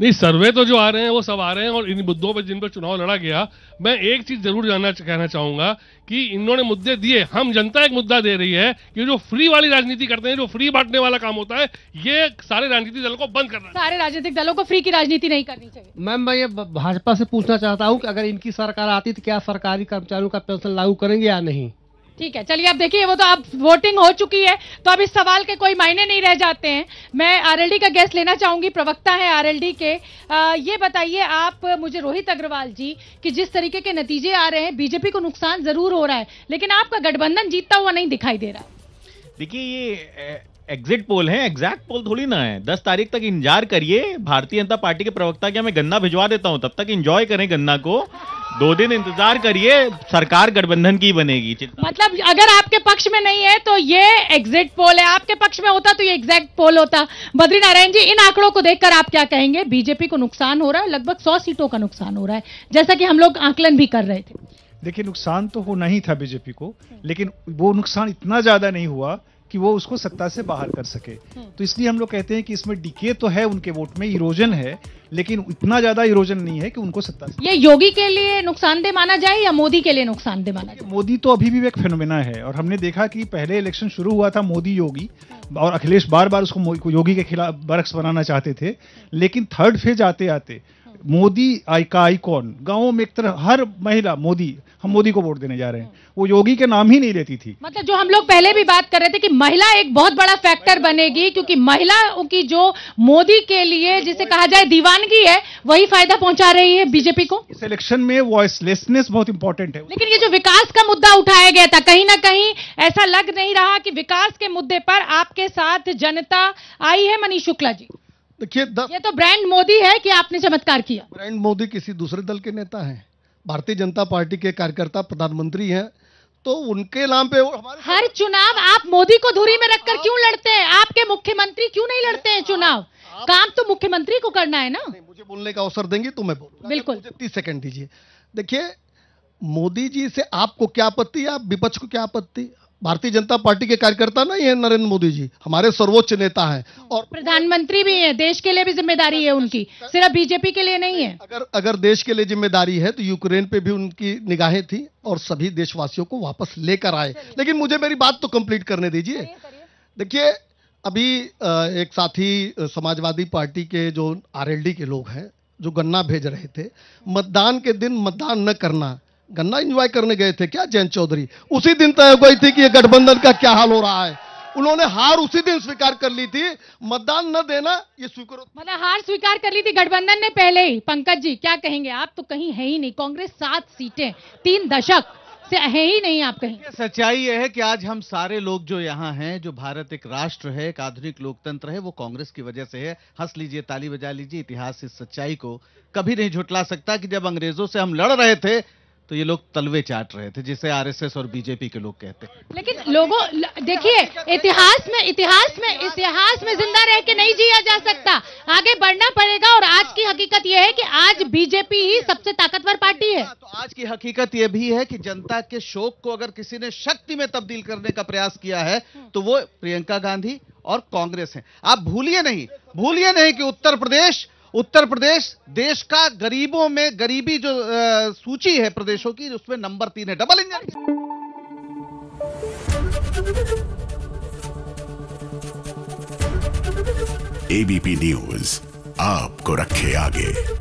नहीं सर्वे तो जो आ रहे हैं वो सब आ रहे हैं और इन मुद्दों पर जिन पर चुनाव लड़ा गया मैं एक चीज जरूर जानना कहना चाहूंगा कि इन्होंने मुद्दे दिए हम जनता एक मुद्दा दे रही है कि जो फ्री वाली राजनीति करते हैं जो फ्री बांटने वाला काम होता है ये सारे राजनीतिक दलों को बंद करना सारे राजनीतिक दलों को फ्री की राजनीति नहीं करनी चाहिए मैम मैं ये भाजपा से पूछना चाहता हूँ कि अगर इनकी सरकार आती तो क्या सरकारी कर्मचारियों का पेंशन लागू करेंगे या नहीं ठीक है चलिए अब देखिए वो तो अब वोटिंग हो चुकी है तो अब इस सवाल के कोई मायने नहीं रह जाते हैं मैं आरएलडी का गैस लेना चाहूंगी प्रवक्ता है आरएलडी के आ, ये बताइए आप मुझे रोहित अग्रवाल जी कि जिस तरीके के नतीजे आ रहे हैं बीजेपी को नुकसान जरूर हो रहा है लेकिन आपका गठबंधन जीतता हुआ नहीं दिखाई दे रहा देखिए ये एग्जिट पोल है एग्जैक्ट पोल थोड़ी ना है दस तारीख तक इंतजार करिए भारतीय जनता पार्टी के प्रवक्ता के मैं गन्ना भिजवा देता हूँ तब तक इंजॉय करें गन्ना को दो दिन इंतजार करिए सरकार गठबंधन की बनेगी मतलब अगर आपके पक्ष में नहीं है तो ये एग्जिट पोल है आपके पक्ष में होता तो ये एग्जैक्ट पोल होता बद्री नारायण जी इन आंकड़ों को देखकर आप क्या कहेंगे बीजेपी को नुकसान हो रहा है लगभग सौ सीटों का नुकसान हो रहा है जैसा की हम लोग आंकलन भी कर रहे थे देखिए नुकसान तो होना ही था बीजेपी को लेकिन वो नुकसान इतना ज्यादा नहीं हुआ कि वो उसको सत्ता से बाहर कर सके हम्म। तो इसलिए हम लोग कहते हैं कि इसमें डीके तो है उनके वोट में इरोजन है लेकिन इतना ज्यादा इरोजन नहीं है कि उनको सत्ता से ये योगी के लिए नुकसानदेह माना जाए या मोदी के लिए नुकसानदेह माना जाए मोदी तो अभी भी एक फेनोमिना है और हमने देखा कि पहले इलेक्शन शुरू हुआ था मोदी योगी और अखिलेश बार बार उसको योगी के खिलाफ बरक्स बनाना चाहते थे लेकिन थर्ड फेज आते आते मोदी आई का आइकॉन गाँव में एक तरह हर महिला मोदी हम मोदी को वोट देने जा रहे हैं वो योगी के नाम ही नहीं लेती थी मतलब जो हम लोग पहले भी बात कर रहे थे कि महिला एक बहुत बड़ा फैक्टर बनेगी क्योंकि महिलाओं की जो मोदी के लिए जिसे कहा जाए दीवानगी है वही फायदा पहुंचा रही है बीजेपी को इस इलेक्शन में वॉइसलेसनेस बहुत इंपॉर्टेंट है लेकिन ये जो विकास का मुद्दा उठाया गया था कहीं ना कहीं ऐसा लग नहीं रहा की विकास के मुद्दे पर आपके साथ जनता आई है मनीष शुक्ला जी देखिए ये तो ब्रांड मोदी है कि आपने चमत्कार किया ब्रांड मोदी किसी दूसरे दल के नेता हैं भारतीय जनता पार्टी के कार्यकर्ता प्रधानमंत्री हैं तो उनके नाम पे हर चुनाव आप मोदी को धुरी में रखकर क्यों लड़ते हैं आपके मुख्यमंत्री क्यों नहीं लड़ते हैं चुनाव काम तो मुख्यमंत्री को करना है ना मुझे बोलने का अवसर देंगे तो मैं बोलूंगा बिल्कुल तीस सेकंड दीजिए देखिए मोदी जी से आपको क्या आपत्ति आप विपक्ष को क्या आपत्ति भारतीय जनता पार्टी के कार्यकर्ता नहीं है नरेंद्र मोदी जी हमारे सर्वोच्च नेता हैं और प्रधानमंत्री भी हैं देश के लिए भी जिम्मेदारी है उनकी सिर्फ बीजेपी के लिए नहीं है अगर अगर देश के लिए जिम्मेदारी है तो यूक्रेन पे भी उनकी निगाहें थी और सभी देशवासियों को वापस लेकर आए लेकिन मुझे मेरी बात तो कंप्लीट करने दीजिए देखिए अभी एक साथी समाजवादी पार्टी के जो आर के लोग हैं जो गन्ना भेज रहे थे मतदान के दिन मतदान न करना गन्ना इंजॉय करने गए थे क्या जयंत चौधरी उसी दिन तय हो गई थी कि ये गठबंधन का क्या हाल हो रहा है उन्होंने हार उसी दिन स्वीकार कर ली थी मतदान न देना ये स्वीकार मतलब हार स्वीकार कर ली थी गठबंधन ने पहले ही पंकज जी क्या कहेंगे आप तो कहीं है ही नहीं कांग्रेस सात सीटें तीन दशक से है ही नहीं आप कहीं सच्चाई यह है कि आज हम सारे लोग जो यहाँ हैं जो भारत एक राष्ट्र है एक आधुनिक लोकतंत्र है वो कांग्रेस की वजह से है हंस लीजिए ताली बजा लीजिए इतिहास इस सच्चाई को कभी नहीं झुटला सकता कि जब अंग्रेजों से हम लड़ रहे थे तो ये लोग तलवे चाट रहे थे जिसे आरएसएस और बीजेपी के लोग कहते हैं लेकिन लोगों देखिए इतिहास में इतिहास में इतिहास में जिंदा रह के नहीं जिया जा सकता आगे बढ़ना पड़ेगा और आज की हकीकत यह है कि आज बीजेपी ही सबसे ताकतवर पार्टी है हाँ, तो आज की हकीकत यह भी है कि जनता के शोक को अगर किसी ने शक्ति में तब्दील करने का प्रयास किया है तो वो प्रियंका गांधी और कांग्रेस है आप भूलिए नहीं भूलिए नहीं कि उत्तर प्रदेश उत्तर प्रदेश देश का गरीबों में गरीबी जो आ, सूची है प्रदेशों की उसमें नंबर तीन है डबल इंजन एबीपी न्यूज आपको रखे आगे